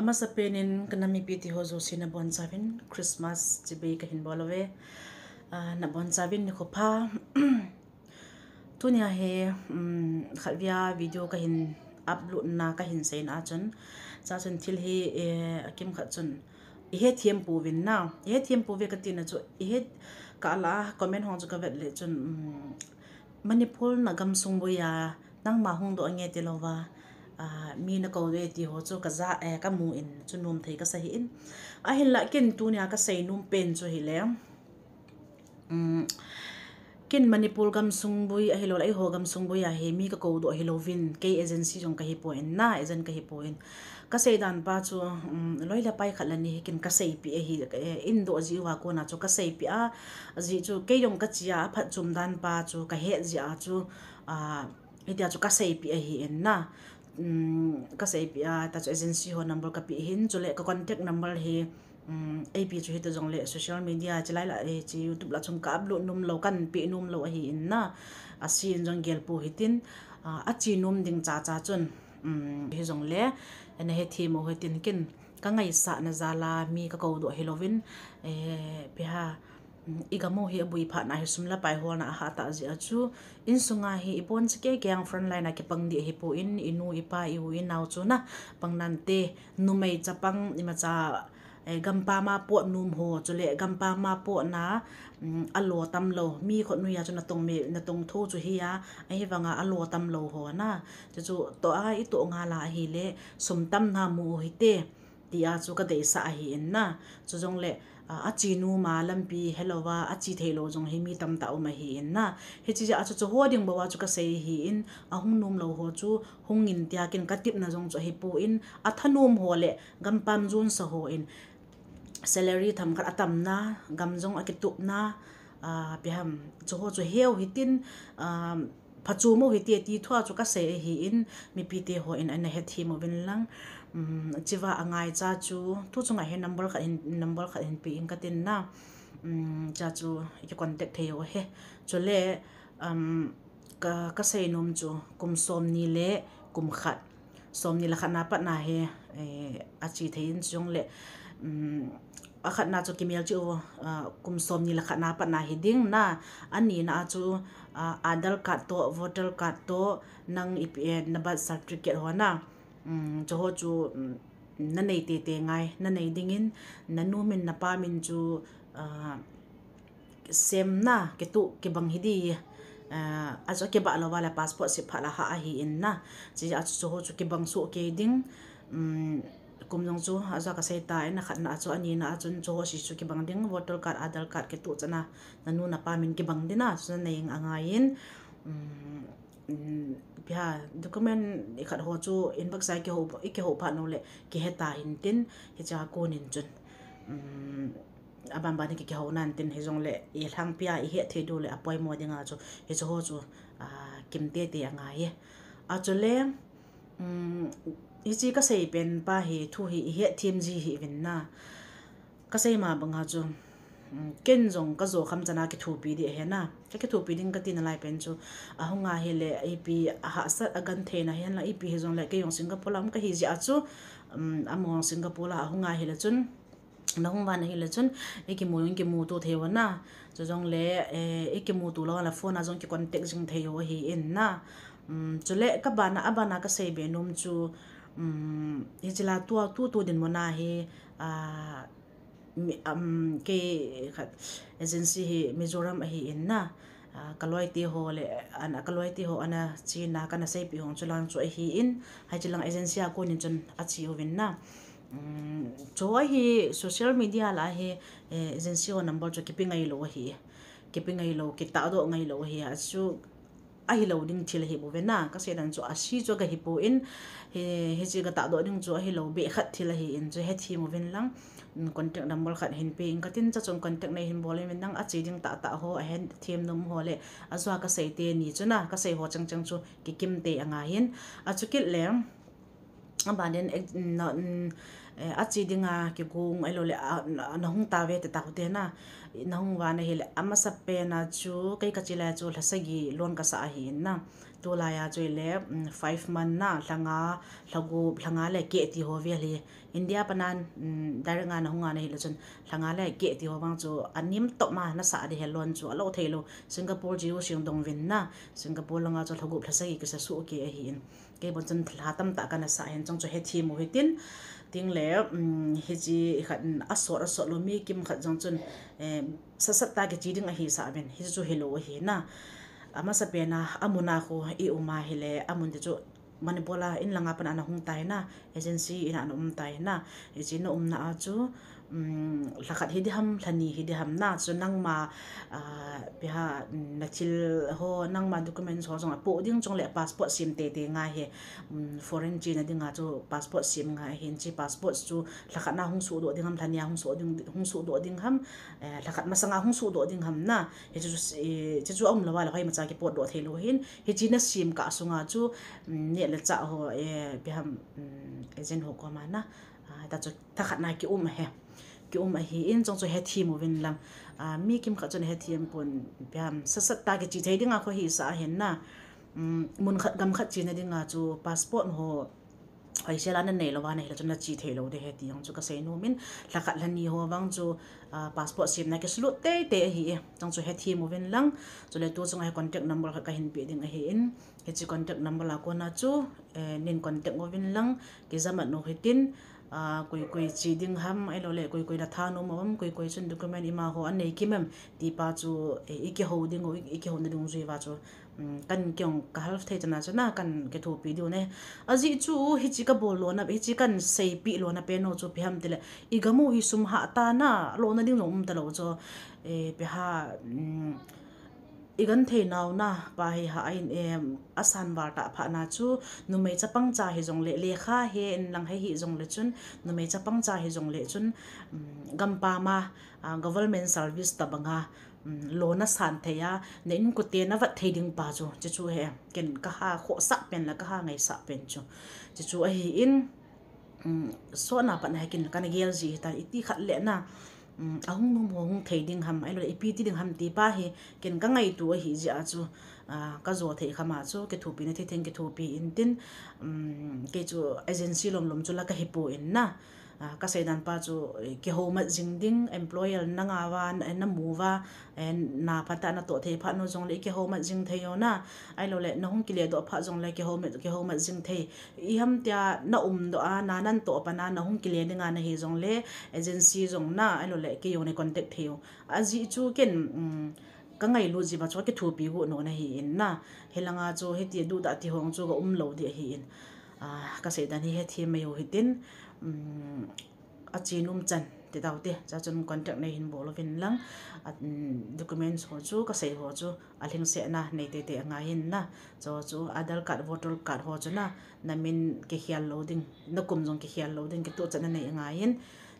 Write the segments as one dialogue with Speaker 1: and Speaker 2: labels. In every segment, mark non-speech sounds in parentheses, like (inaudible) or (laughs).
Speaker 1: amasa penin kanami piti hozo sina bon savin christmas chibe ka hin bolove ah, na bon savin ni khopa tunia he mm, khalvia video ka hin upload na ka hin sein a chun cha chun thil he e, akim kha chun ihe thiam pu vin na ihe thiam pu ve ka tin chu ihe ka la comment hong chu ka vet le chun mm, manipul na gam sung bo ya nang ma hung do ange te lo wa À, mi na ko we ti ho cho cái za e ka mu in cho nôm thei cái sai hi in a hin la ken tu nya ka sei num pen chu hi le um mm, kin manipur gam sungbui a hiện lại ho gam sungbui à, he mi ka ko do hilo vin cái agency trong cái hiệp hội en na agent ka hi po en ka sei dan pa chu mm, loi la khẩn khala ni kin ka sei pi hiện, hi eh, in do ji wa ko na chu ka sei pi a ji chu ke jong ka chia phát chung đàn pa cho cái hiện ji a chu a itia ah, chu ka sei pi a hi en na ka sa API ta chu agency ho number ka pi hin chu le ka contact number he AP chu hi ta jong le social media chalai la he chi YouTube la chung cáp upload num lo kan pi num lo hi in na a sin jong gel pu hitin a chi num ding cha cha chun hi jong le ene he thi tin hitin các ka ngai sa na zala mi các ko do Halloween e pe ha igamo hi abui pha na hisumla pai hol na ha ta ji achu in sunga hi ipon chike kyang front line a ke pang di hi po in inu ipa i hu in naw chu na pangnan te numei chapang ima cha eh, gampa ma po num ho chule gampa ma po na mm, alo tam lo mi kho nu ya chuna tong mi na tong tho chu hi ya ai wanga alo tam lo ho na chu to a i to nga la hi le sum tam na mu hi te tia chu ka dei sa hi en na chu jong le a chi nu ma hello wa, a chi thelo jong hi mi tam ta o ma hi en na he chi a chu chu ho ding bawa chu ka sei hi in a hung num lo ho chu hung in tia kin ka tip na jong chu hi pu in a thanum ho le gam pam jun sa ho in salary tham khat atam na gam jong a ki tup na a piham chu ho chu heu hi tin phachu mo hi ti ti thwa chu ka se hi in mi pi te ho in an he thi mo bin lang chiwa angai cha chu tu chu nga he number ka in number ka in pi in mm, mm, ka tin na cha chu ki contact the yo he chu le um ka ka se nom chu kum som ni le kum khat som ni la khana pat na he eh, a chi thein chung le mm, akhat na chu kimel chu uh, kum som ni lakha na pa na hiding na ani na chu uh, adal ka to voter ka to nang ip eh, na ba certificate ho na um mm, jo ho chu mm, na nei te te ngai na nei ding in na nu min na pa min chu uh, sem na ke tu ke bang hidi a zo ke ba lo wala passport se pha la ha hi in na ji a chu ho chu ke bang so ke ding mm, kum jong chu aza ka sei ta na khat na chu ani na chun chu si chu ki bang ding voter card adar card ke tu chana nu na pa min ki bang dina chu na ing anga in bia mm, mm, document i khat ho chu in bak sai ki ho i ki ho pa no le ki heta in tin he cha ko nin chun mm, abam ban ki ki ho nan tin he jong le i hlang pia i he the du le apoi mo dinga chu he chu ho chu kim te te anga ye a chu le ichi cái sei bên pa hi thu hi he thim ji hi vin na ka sei ma banga chu mm, ken cái ka zo chân chana cái thu pi di he na cái ki thu pi ding ka tin bên chỗ à hông hunga he le ip ha sat agan thế na hian la ip he jong le cái yong singapore lam ka hi ji mm, a à among singapore à hông hunga he le chun na hung van hil chun eki mu yung ki mu tu thewa na cho jong le eki e mu tu là la phone a cái quan contact jing theyo hi in na mm, chule ka bana abana cái sei bên num chỗ hechila tuwa tu tu din mwana he ke agency he Mizoram a he na kalwai ti ho le ana kalwai ti ho ana chi na kana sei pi hong chulang chu hi in hai chilang agency a ko nin chon a chi ho win na cho hi social media la hi agency o number chu keeping ai lo hi keeping ai lo ke ta do ngai lo hi a chu ahi lo ding chil hi bo vena ka se dan chu a si chu ga hi po in he he chi ga ta do ding chu ahi lo khát khat thil hi in chu he thi mo ven lang contact number khat khát pe in ka tin cha chon contact nei hin bole men dang a chi ding ta ta ho a hen thêm num ho lệ à cho ka se tiền ni cho na ka se ho chang chang cho cái kim te anga hin a chu kil lem a banen na Eh, achi dinga ki gung elo le ah, na hung ta ve te tau te na na hung wa na hele ama sa pe na chu kai ka chila chu la sagi lon ka sa hi na to la ya chu le 5 mm, man na langa lagu langa le ke ti ho ve le india panan mm, dar nga na hunga na hele chun langa le ke ti ho wang chu anim to ma na sa de helon chu alo thelo singapore ji u sing dong vin na singapore langa chu lagu la sagi ka sa su ke hi ke bon chun thla tam ta ka na sa hen chong chu he thi mo hitin ting le he ji khan kim kha jong chun ge ji a hi sa ben he ju hello he na ama sa pe na amuna ko e u he le amun de jo mani bola in langa pan ana hung tai na agency ina anum tai na e ji um na a chu lakad hidi ham lani hidi na so nang ma ah, biha nachil ho nang ma documents ho zong po ding chong le passport sim te te nga he mm, foreign ji na ding a zo passport sim nga hin chi passport zu lakad na hung su do ding ham lani ya hung su ding do ding ham eh, lakad ma sanga hung su do ding ham na he zu zu zu om lawa la hoi ma cha ki po do the lo hin he ji sim ka su nga zu mm, ne la cha ho e eh, biham mm, agent ho ko ma na Ah, ta cho ta khat na ki um he ki um hi in chong chu he thi mu làm à ah, mi kim khát chon he thi em pon pyam sát sat ta ki chi thei dinga kho hi sa hen na mm, muốn khát gam khát chi đi dinga cho ah, passport ho ai sẽ là nên này là vào này là chúng ta chỉ thấy lâu để hết tiếng chúng ta sẽ nói mình là khát lần nhiều vang cho à passport xem này cái số tệ tệ hi trong số hết thì một viên lăng rồi lại tôi trong cái contact number cái hình bị định cái in cái chỉ contact number là con nào chú eh, nên contact một viên lăng cái zaman nó hết tin koi koi chi ding ham ai lo le koi koi la tha no ma bam koi koi chen document ima ho an nei kimam ti pa chu e ki ho ding o e ki ho ne dung zui wa chu kan kyong ka half the chana chana kan ke tho pi du ne aji chu hi chi ka bol lo na bi chi kan sei pi lo na pe no chu pham i ga mu hi sum ha ta na lo na igan thei nau na pa hi ha in em asan war ta pha na chu nu mei chapang cha hi jong le le kha he in lang he hi jong le chun nu mei chapang cha hi jong le chun mm, gam pa ma ah, government service ta banga mm, lo na san thei ya ne in ku te na wat thei ding pa chu che chu he ken ka ha kho sa pen la ka ha ngai sa pen chu che chu a hi in mm, so na pa na kin kan gel ji ta iti khat le na ahung nom ho hung thei ding ham ailo ep ti ding ham ti pa he ken ka ngai tu hi ji a chu ka zo thei kha ma chu ke thu pi ne thei thing ke thu pi in tin ke chu agency lom lom chu la ka hipo in na kasi dan pa zu ki ho ma jing ding employer na nga wa na mu wa na pa ta na to the pha no jong le ki ho ma jing the yo na ai lo le no hong ki le do pha jong le ki ho ma ki ho ma jing the i ham tia na um do a na nan to pa na na hong ki le nga na he jong le agency jong na ai lo le ki yo ne contact the yo a ji chu ken ka ngai lu ji ba cho ki thu pi hu no na hi in na helanga cho he ti a chi num chan te dau te cha chun contract nei hin bolo vin lang documents ho chu ka sei ho chu à hling se na nei te te anga hin na cho chu adal card voter card ho chu na namin ke hial loading na kum jong ke hiện, loading ke to chan nei anga hin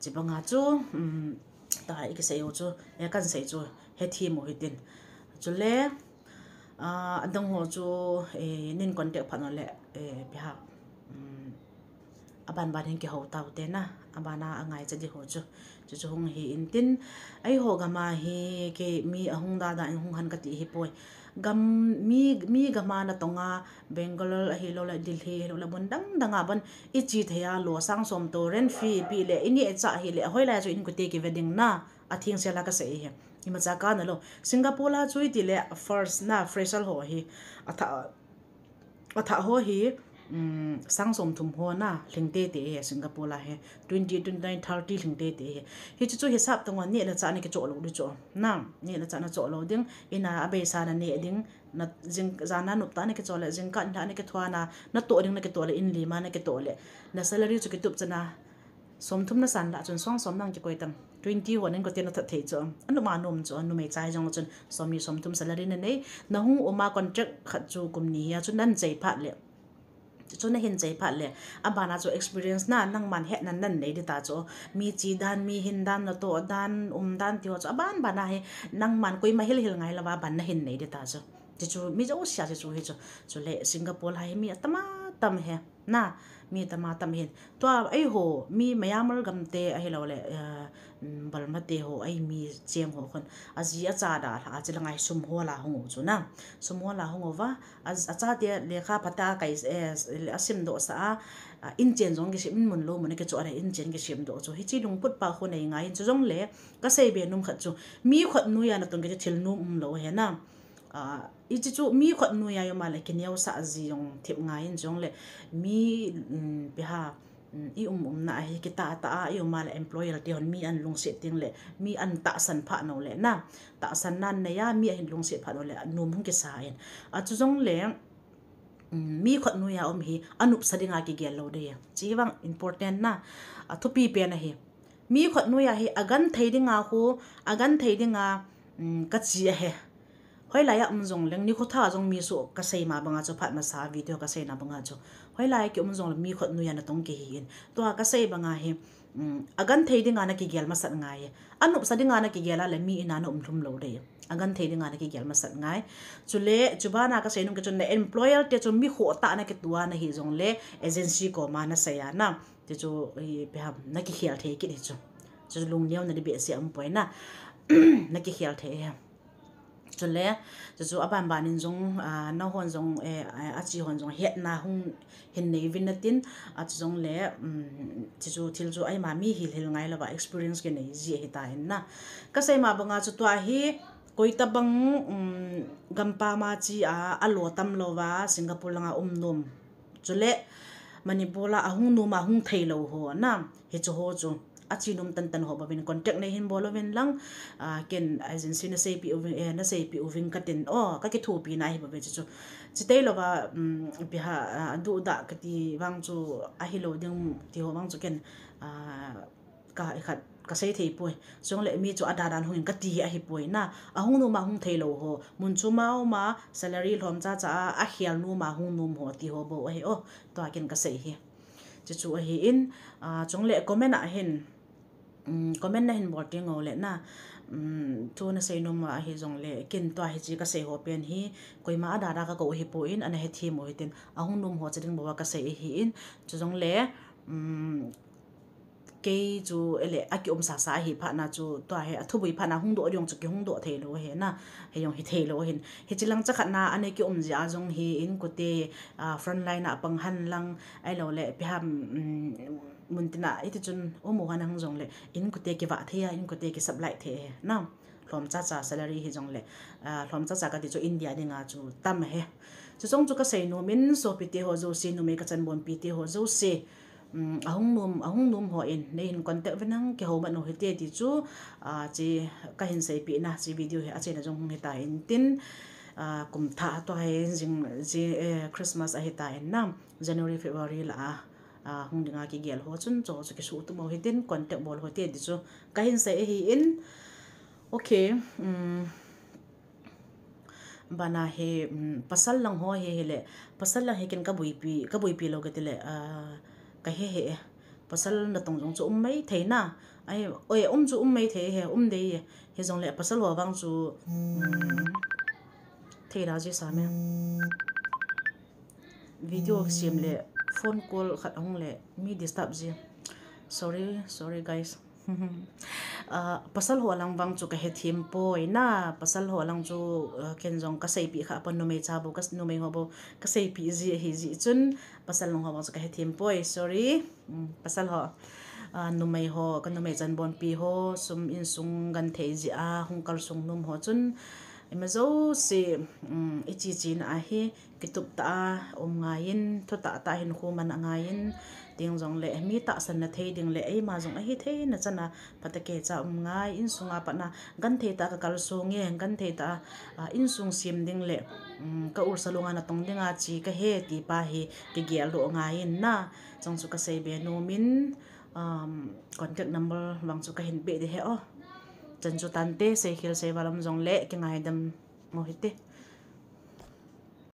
Speaker 1: chibanga chu ta ik sei ho chu e kan sei chu he thi mo hitin chu le ờ, a dang ho chu e nin contact phanole e bihak aban ban hin ki ho tau te na abana angai chadi ho chu chu chu hung hi in tin ai ho gama hi ke mi ahung da da hung han ka ti hi poi gam mi mi gama na tonga bengal hi lo la delhi lo la bun dang dang aban i chi theya lo sang som to ren fi pi le ini e cha hi le hoi la chu in ku te ki wedding na athing se la ka se hi ima cha ka na lo singapore la chu ti le first na fresal ho hi atha atha ho hi sang som thum ho na lingte te he singapore la he 20 29 30 lingte te he hi chu chu hisap tong ne la cha ni ke cho lo du cho na ne la cha na cho lo ding ina abe sa na ne ding na jing zana nup ta ne ke cho la jing kan da ne ke thwa na na to ding na ke to le in lima na ke to le na salary chu ke tup chana som thum na san la chun song som nang ke koi tam 20 ho nen ko tin na that the cho anu ma nom cho anu mai chai jong chun som ni som thum salary na nei na hu oma contract khat chu kum ni ya chun nan chei phat le chu na hin chei pha le a ba na experience na nang man he nan nan nei de ta cho mi chi dan mi hin dan na to dan um dan ti ho cho ban ba na he nang man koi ma hil hil ngai la ba ban na hin nei di ta cho chu mi zo xia zhe zu he cho zo le singapore la mi atama ma tam he na mi ta ma tam hin to ai ho mi mayamal gam te ai lo le bal ma te ho ai mi chem ho khon aji a cha da a chi langai sum ho la ho chu na sum ho la ho wa az a cha te le kha pata kai es a sim do sa a in chen jong ge sim mun lo mun ke chu ara in chen ge sim do chu hi chi lung put pa ho nei ngai chu jong le he na ichi chu mi khot nu ya yo ma le ken yo sa ji yong thep nga in jong le mi pe ha i um um na hi cái ta ta i um ma le employer ti hon mi an lung se ting le mi an ta sản pha no le na ta sản nan này à, mi hin lung se pha no le num hung ki sa in a chu jong le mi khot nu ya om hi anup sadinga ki cái gì lâu đây, chỉ vang important na a thu pi pe na hi mi khot nu ya hi agan theidinga hu agan theidinga cái gì he hoi lai am jong leng ni kho tha jong mi so ka sei ma banga cho phat ma sa video ka sei na banga cho hoi lai ki um jong mi khot nu ya na tong ke hi in to ka sei banga he mm, agan thei dinga na ki gel ma sat ngai anup sa dinga na ki gela le mi ina na um thum lo de agan thei dinga na ki gel ma sat ngai chu le chu ba na ka sei nung ke chu ne employer te chu mi kho ta na ke tua na hi jong le agency ko ma na sa ya na te chu hi eh, pe ham na ki khial thei ki ni chu chu lung neu na de be se am poi na (clears throat) na ki khial thei cho lẽ cho chú aban ban in zong na hon zong a chi hon zong het na hung hin nei vin tin a chu zong le chi chu thil chu ai ma mi hil hil ngai la ba experience ke nei ji he ta in na ka sai ma banga chu to hi koita bang gampa ma chi a alo tam lo wa singapore langa um num cho le manipura ahung numa hung thailo ho na he chu ho chu achinum tan tan ho bawin contract nei hin bolovin lang ah, ken agency na sei pi uvin eh, na sei pi uvin katin o oh, ka ke thupi na hi bawin chu chitei lova mm, bi ha ah, du da kati wang chu a hi lo ding ti ho wang chu ken ah, ka khat ka sei thei poi chung le mi chu ada dan hung ka ti a hi poi na a hung nu ma hung thei lo ho mun chu mau ma salary lom cha cha a hial nu ma hung nu ho ti ho bo ai o oh, to ken ka sei hi chu chu hi in chung le comment a hin comment na hin voting ole na um to na sei nom a hi jong le kin to hi ji ka sei ho pen hi koi ma da da ka go hi po in an he thi mo hitin a hung nom ho chading bo wa ka sei hi in chu jong le um ke ju ele a ki um sa sa na chu he a thu bui na hung do yong chu ki hung he na he yong hi the lo hin he lang cha khat na an ki hi in ku front line a pang lang ai lo le pi mình tin ít thì chun umu hana hang zong lệ, in kute ki wa thea in kute cái sab lai the na làm cha cha salary hi lệ, à làm cha cha cái ti chu india ni ngà chu tâm he chu chong chu cái sei no min so pi te ho zo si no me ka chan bon pi te ho zo se ahung num ahung num ho in nei in contact venang ke ho ma no he te ti chu a che ka hin sei pi na chỉ video he a à, là na jong he ta in tin kum tha to he jing je christmas a à he ta in nam january february à hong di nga ki gyal ho chun cho cho ki su utu mo hitin contact bol ho tiya di chu kahin sa ehi in ok bana he pasal lang ho he le pasal lang he kin kabui pi kabui pi lo ge tile ka he he pasal na tong jong chu um mai thei na ai oi um chu um mai thei he um de ye he jong le phone call khat ong le mi disturb ji sorry sorry guys a (laughs) ah, pasal ho lang bang chu ka he thim poi na pasal ho lang chu ah, ken jong ka sei pi kha pon no me cha bo kas no me ho bo ka sei pi ji he ji chun pasal long ho bang chu ka thim poi sorry mm, pasal ho ah, nu ho ka no me bon pi ho sum in sung gan the ji a hung sung num ho chun ima zo ít mm, ichi chin a hi thúc ta om in tho ta ta hin ngay in tiếng jong lệ mi ta san na tiếng lệ le mà ma jong a hi thei na chana patake cha um ngay in sung à bắt na gan thei ta cái kal so nghe gan thei ta in sung sim ding le mm, ka ur salunga na tong dinga chi cái hệ ti pa cái ki ge ngay in na trong số ka sei be no min um contact number bằng số cái hin be de he o chanchu tante sehil sehivaram zhongle ki ngaay dam ngohite.